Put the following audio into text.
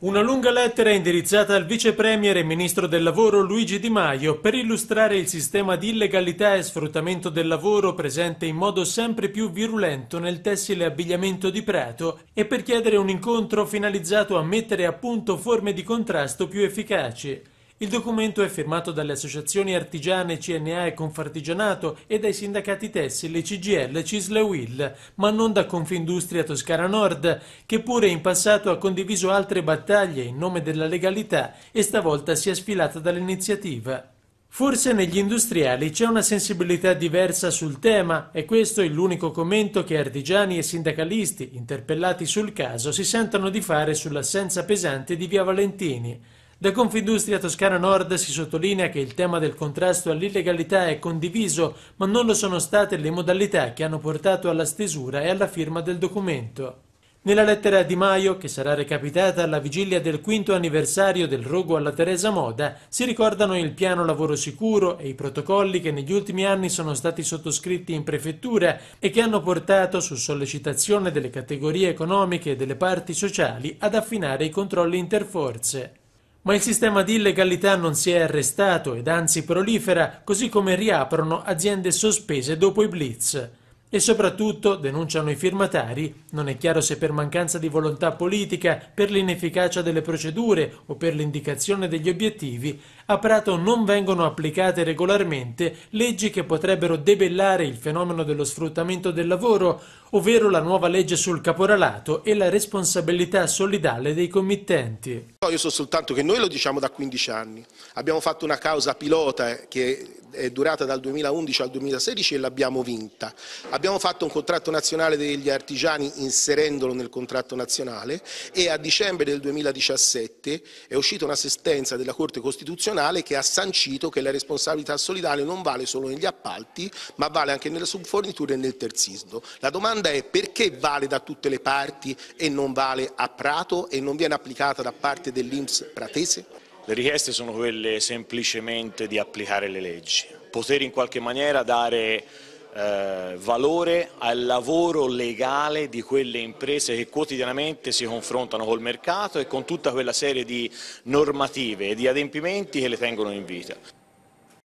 Una lunga lettera indirizzata al vice premier e ministro del lavoro Luigi Di Maio per illustrare il sistema di illegalità e sfruttamento del lavoro presente in modo sempre più virulento nel tessile abbigliamento di Prato e per chiedere un incontro finalizzato a mettere a punto forme di contrasto più efficaci. Il documento è firmato dalle associazioni artigiane CNA e Confartigianato e dai sindacati tessili CGL e Will, ma non da Confindustria Toscana Nord, che pure in passato ha condiviso altre battaglie in nome della legalità e stavolta si è sfilata dall'iniziativa. Forse negli industriali c'è una sensibilità diversa sul tema e questo è l'unico commento che artigiani e sindacalisti interpellati sul caso si sentono di fare sull'assenza pesante di Via Valentini. Da Confindustria Toscana Nord si sottolinea che il tema del contrasto all'illegalità è condiviso, ma non lo sono state le modalità che hanno portato alla stesura e alla firma del documento. Nella lettera a Di Maio, che sarà recapitata alla vigilia del quinto anniversario del rogo alla Teresa Moda, si ricordano il piano lavoro sicuro e i protocolli che negli ultimi anni sono stati sottoscritti in prefettura e che hanno portato, su sollecitazione delle categorie economiche e delle parti sociali, ad affinare i controlli interforze. Ma il sistema di illegalità non si è arrestato ed anzi prolifera, così come riaprono aziende sospese dopo i blitz. E soprattutto, denunciano i firmatari, non è chiaro se per mancanza di volontà politica, per l'inefficacia delle procedure o per l'indicazione degli obiettivi, a Prato non vengono applicate regolarmente leggi che potrebbero debellare il fenomeno dello sfruttamento del lavoro, ovvero la nuova legge sul caporalato e la responsabilità solidale dei committenti. Io so soltanto che noi lo diciamo da 15 anni, abbiamo fatto una causa pilota che è durata dal 2011 al 2016 e l'abbiamo vinta. Abbiamo fatto un contratto nazionale degli artigiani inserendolo nel contratto nazionale e a dicembre del 2017 è uscita una sentenza della Corte Costituzionale che ha sancito che la responsabilità solidale non vale solo negli appalti ma vale anche nelle subforniture e nel terzismo. La domanda è perché vale da tutte le parti e non vale a Prato e non viene applicata da parte dell'Inps pratese? Le richieste sono quelle semplicemente di applicare le leggi, poter in qualche maniera dare eh, valore al lavoro legale di quelle imprese che quotidianamente si confrontano col mercato e con tutta quella serie di normative e di adempimenti che le tengono in vita.